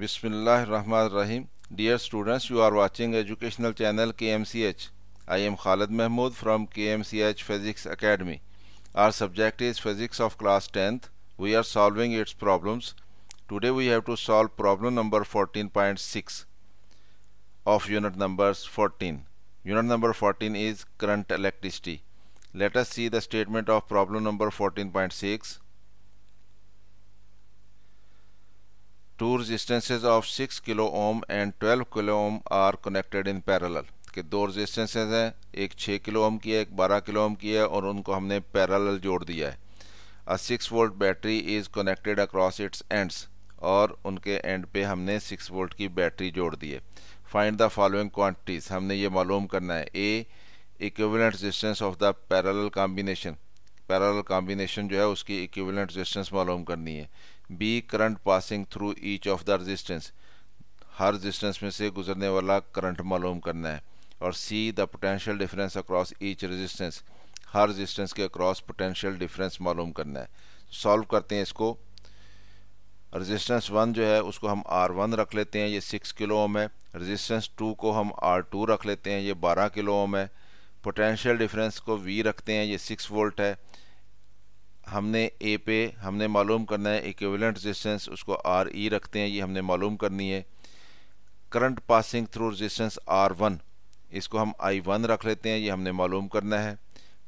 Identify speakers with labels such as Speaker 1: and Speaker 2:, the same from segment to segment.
Speaker 1: Bismillah Rahman Rahim. Dear students, you are watching educational channel KMCH. I am Khalid Mahmood from KMCH Physics Academy. Our subject is Physics of class 10th. We are solving its problems. Today we have to solve problem number 14.6 of unit numbers 14. Unit number 14 is current electricity. Let us see the statement of problem number 14.6. Two resistances of six kilo ohm and twelve kilo ohm are connected in parallel के दो resistances हैं एक छः kilo ohm की है एक बारह kilo ohm की है और उनको हमने पैरेलल जोड़ दिया है a six volt battery is connected across its ends और उनके एंड पे हमने सिक्स वोल्ट की बैटरी जोड़ दी है फाइंड द फॉलोइंग क्वान्टिटीज हमने ये मालूम करना है A equivalent resistance of the parallel combination parallel combination जो है उसकी इक्विवेलेंट रजिस्टेंस मालूम करनी है B current passing through each of the resistance हर रजिस्टेंस में से गुजरने वाला करंट मालूम करना है और C the potential difference across each resistance हर रजिस्टेंस के अक्रॉस पोटेंशियल डिफरेंस मालूम करना है सॉल्व करते हैं इसको रजिस्टेंस वन जो है उसको हम आर वन रख लेते हैं ये सिक्स किलो ओम है रजिस्टेंस टू को हम आर टू रख लेते हैं ये बारह किलो ओम है पोटेंशियल डिफरेंस को वी रखते हैं ये सिक्स वोल्ट है हमने ए पे हमने मालूम करना है इक्विवेलेंट रेजिस्टेंस उसको आर ई e रखते हैं ये हमने मालूम करनी है current passing through resistance R one इसको हम आई वन रख लेते हैं ये हमने मालूम करना है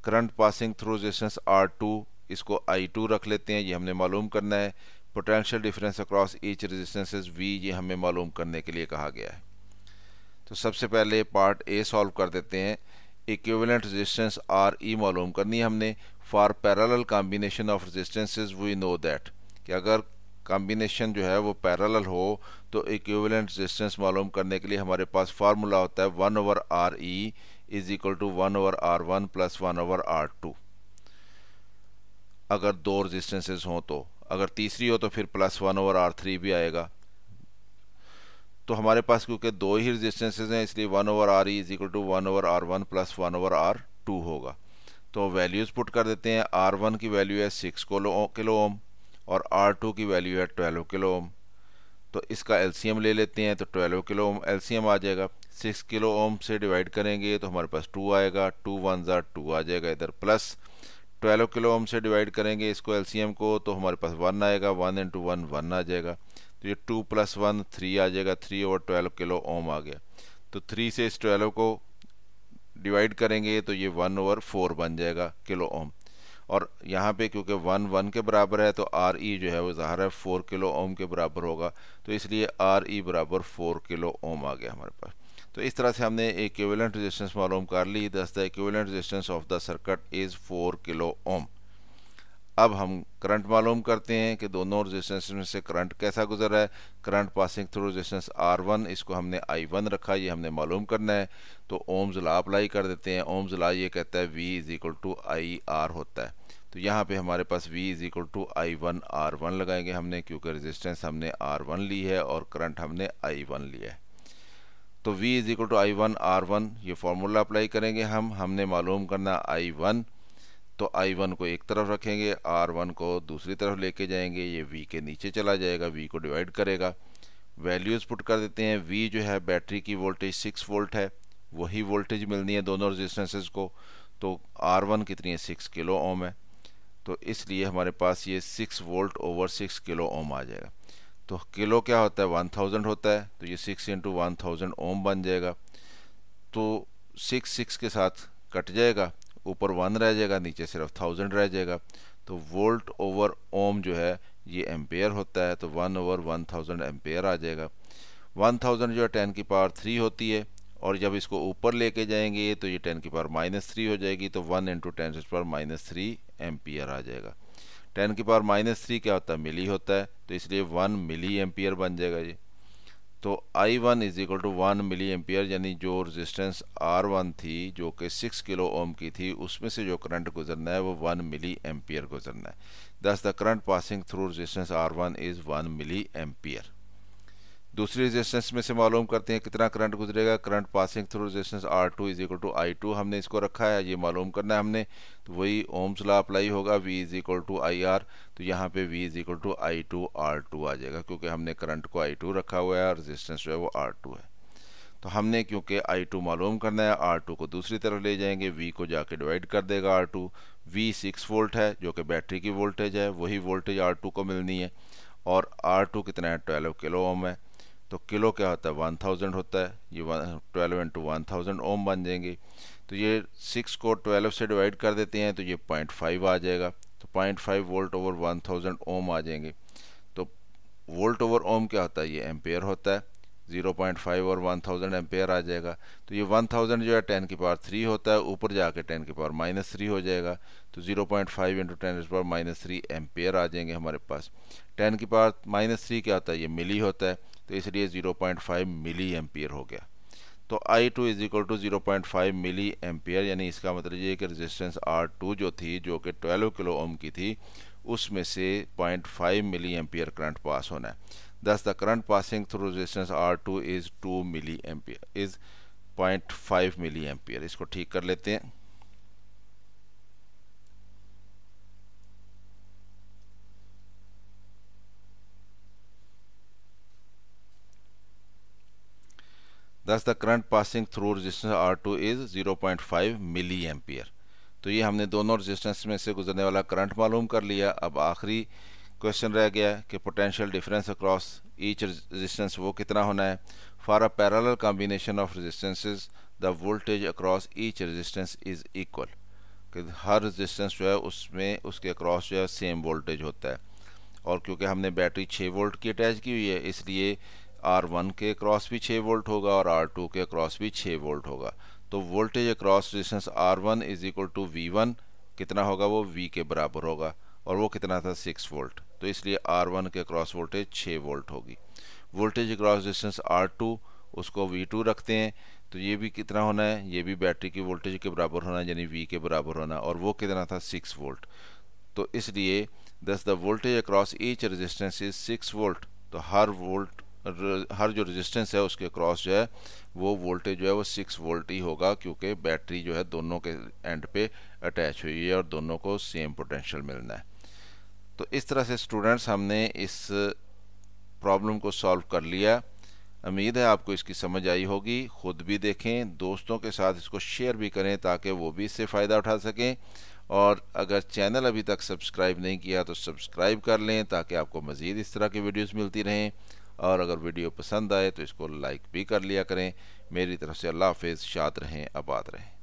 Speaker 1: current passing through resistance R two इसको आई टू रख लेते हैं ये हमने मालूम करना है potential difference across each resistance V ये हमें मालूम करने के लिए कहा गया है तो सबसे पहले पार्ट ए सॉल्व कर देते हैं इक्विवेलेंट रेजिस्टेंस आर ई मालूम करनी है हमने for parallel combination of resistance we know that कि अगर कॉम्बिनेशन जो है वो पैरेलल हो तो इक्विवेलेंट रेजिस्टेंस मालूम करने के लिए हमारे पास फार्मूला होता है one over R E is equal to one over R one plus one over R two अगर दो रेजिस्टेंसेस हों तो अगर तीसरी हो तो फिर plus one over R three भी आएगा तो हमारे पास क्योंकि दो ही रेजिस्टेंसेज हैं इसलिए one over R E is equal to one over R one plus one over R two होगा तो वैल्यूज़ पुट कर देते हैं आर वन की वैल्यू है सिक्स किलो ओम और आर टू की वैल्यू है ट्वेल्व किलो ओम तो इसका एलसीएम ले लेते हैं तो ट्वेल्व किलो ओम एलसीएम आ जाएगा सिक्स किलो ओम से डिवाइड करेंगे तो हमारे पास टू आएगा टू वन ज़ार टू आ जाएगा इधर प्लस ट्वेल्व किलो ओम से डिवाइड करेंगे इसको एलसीएम को तो हमारे पास वन आएगा वन इंटू वन वन आ जाएगा तो ये टू प्लस वन थ्री आ जाएगा थ्री और ट्वेल्व किलो ओम आ गया तो थ्री से इस ट्वेल्व को डिवाइड करेंगे तो ये वन ओवर फोर बन जाएगा किलो ओम और यहाँ पे क्योंकि वन वन के बराबर है तो आर ई e जो है वो ज़ाहर है फोर किलो ओम के बराबर होगा तो इसलिए आर ई e बराबर फोर किलो ओम आ गया हमारे पास तो इस तरह से हमने इक्विवेलेंट रेजिस्टेंस मालूम कर ली thus the equivalent resistance of the circuit is four kilo ohm अब हम करंट मालूम करते हैं कि दोनों रेजिस्टेंस में से करंट कैसा गुजर रहा है current passing through resistance R one इसको हमने आई वन रखा ये हमने मालूम करना है तो ओम जिला अप्लाई कर देते हैं ओम जिला ये कहता है V is equal to I R होता है तो यहाँ पे हमारे पास V is equal to I one R one लगाएंगे हमने क्योंकि रजिस्टेंस हमने आर वन ली है और करंट हमने आई वन लिया है तो V is equal to I one R one ये फार्मूला अप्लाई करेंगे हम हमने मालूम करना आई वन तो आई वन को एक तरफ रखेंगे आर वन को दूसरी तरफ लेके जाएंगे ये वी के नीचे चला जाएगा वी को डिवाइड करेगा वैल्यूज़ पुट कर देते हैं वी जो है बैटरी की वोल्टेज सिक्स वोल्ट है वही वोल्टेज मिलनी है दोनों रजिस्टेंसेज को तो आर वन कितनी है सिक्स किलो ओम है तो इसलिए हमारे पास ये six volt over six kilo ohm आ जाएगा तो किलो क्या होता है वन थाउजेंड होता है तो ये six into one thousand ohm बन जाएगा तो सिक्स सिक्स के साथ कट जाएगा ऊपर वन रह जाएगा नीचे सिर्फ थाउजेंड रह जाएगा तो वोल्ट ओवर ओम जो है ये एम्पेयर होता है तो one over one thousand ampere आ जाएगा वन थाउजेंड जो है टेन की पावर थ्री होती है और जब इसको ऊपर लेके जाएंगे तो ये टेन की पावर माइनस थ्री हो जाएगी तो वन इंटू टेन की पावर माइनस थ्री एम्पियर आ जाएगा टेन की पावर माइनस थ्री क्या होता है मिली होता है तो इसलिए वन मिली एम्पियर बन जाएगा ये तो I1 one is equal to one milli ampere यानी जो रेजिस्टेंस R1 थी जो कि 6 किलो ओम की थी उसमें से जो करंट गुजरना है वो 1 मिली एम्पियर गुजरना है thus the current passing through resistance R1 is 1 milli ampere दूसरी रेजिस्टेंस में से मालूम करते हैं कितना करंट गुजरेगा current passing through resistance R two is equal to I two हमने इसको रखा है ये मालूम करना है हमने तो वही ओम्स ला अप्लाई होगा V is equal to I R तो यहाँ पे V is equal to I two R two आ जाएगा क्योंकि हमने करंट को आई टू रखा हुआ है और रेजिस्टेंस जो है वो आर टू है तो हमने क्योंकि आई टू मालूम करना है आर टू को दूसरी तरफ ले जाएंगे वी को जाके डिवाइड कर देगा R two V six volt है जो कि बैटरी की वोल्टेज है वही वोल्टेज आर टू को मिलनी है और आर टू कितना है ट्वेल्व किलो ओम है तो किलो क्या होता है वन थाउजेंड होता है ये twelve into one thousand ohm बन जाएंगे तो ये सिक्स को ट्वेल्व से डिवाइड कर देते हैं तो ये पॉइंट फाइव आ जाएगा तो point five volt over one thousand ohm आ जाएंगे तो वोल्ट ओवर ओम क्या होता है ये एम्पेयर होता है जीरो पॉइंट फाइव और वन थाउजेंड एम्पेयर आ जाएगा तो ये वन थाउजेंड जो है टेन की पावर थ्री होता है ऊपर जाके टेन की पावर माइनस थ्री हो जाएगा तो zero point five into ten की पावर माइनस थ्री एम्पेयर आ जाएंगे हमारे पास टेन की पावर माइनस थ्री क्या होता है ये मिली होता है तो इसलिए 0.5 मिली एम्पियर हो गया तो I two is equal to zero point five milli ampere यानी इसका मतलब ये कि रेजिस्टेंस आर टू जो थी जो कि ट्वेल्व किलो ओम की थी उसमें से point five milli ampere current pass होना है thus the current passing through resistance R two is two milli ampere is point five milli ampere इसको ठीक कर लेते हैं thus the current passing through resistance R two is zero point five milli ampere तो ये हमने दोनों resistance में से गुजरने वाला करंट मालूम कर लिया अब आखिरी क्वेश्चन रह गया कि potential difference across each resistance वो कितना होना है for a parallel combination of resistance the voltage across each resistance is equal कि हर रजिस्टेंस जो है उसमें उसके अक्रॉस जो है सेम वोल्टेज होता है और क्योंकि हमने बैटरी छः वोल्ट की अटैच की हुई है इसलिए आर वन के क्रॉस भी छः वोल्ट होगा और आर टू के क्रॉस भी छः वोल्ट होगा तो voltage across resistance R one is equal to V one कितना होगा वो वी के बराबर होगा और वो कितना था सिक्स वोल्ट तो इसलिए आर वन के क्रॉस वोल्टेज छः वोल्ट होगी voltage across resistance R two उसको वी टू रखते हैं तो ये भी कितना होना है ये भी बैटरी की वोल्टेज के बराबर होना यानी वी के बराबर होना और वो कितना था सिक्स वोल्ट तो इसलिए thus the voltage across each resistance is six volt तो हर वोल्ट हर जो रेजिस्टेंस है उसके क्रॉस जो है वो वोल्टेज जो है वो सिक्स वोल्ट ही होगा क्योंकि बैटरी जो है दोनों के एंड पे अटैच हुई है और दोनों को सेम पोटेंशियल मिलना है तो इस तरह से स्टूडेंट्स हमने इस प्रॉब्लम को सॉल्व कर लिया उम्मीद है आपको इसकी समझ आई होगी खुद भी देखें दोस्तों के साथ इसको शेयर भी करें ताकि वो भी इससे फ़ायदा उठा सकें और अगर चैनल अभी तक सब्सक्राइब नहीं किया तो सब्सक्राइब कर लें ताकि आपको मज़ीद इस तरह की वीडियोस मिलती रहें और अगर वीडियो पसंद आए तो इसको लाइक भी कर लिया करें मेरी तरफ से अल्लाह हाफिज़ शाद रहें आबाद रहें